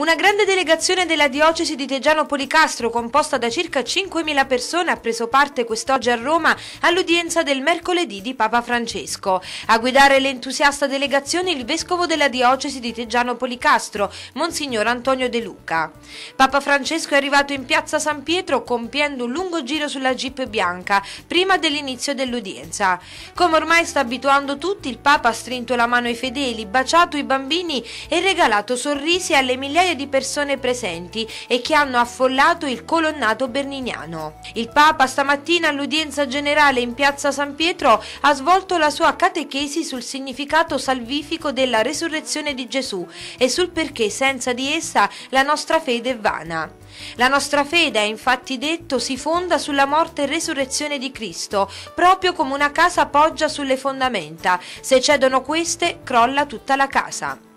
Una grande delegazione della diocesi di Teggiano Policastro, composta da circa 5.000 persone, ha preso parte quest'oggi a Roma all'udienza del mercoledì di Papa Francesco. A guidare l'entusiasta delegazione il vescovo della diocesi di Teggiano Policastro, Monsignor Antonio De Luca. Papa Francesco è arrivato in piazza San Pietro compiendo un lungo giro sulla jeep bianca, prima dell'inizio dell'udienza. Come ormai sta abituando tutti, il Papa ha strinto la mano ai fedeli, baciato i bambini e regalato sorrisi alle migliaia centinaia di persone presenti e che hanno affollato il colonnato berniniano. Il Papa stamattina all'udienza generale in piazza San Pietro ha svolto la sua catechesi sul significato salvifico della resurrezione di Gesù e sul perché senza di essa la nostra fede è vana. La nostra fede, è infatti detto, si fonda sulla morte e resurrezione di Cristo, proprio come una casa poggia sulle fondamenta. Se cedono queste, crolla tutta la casa.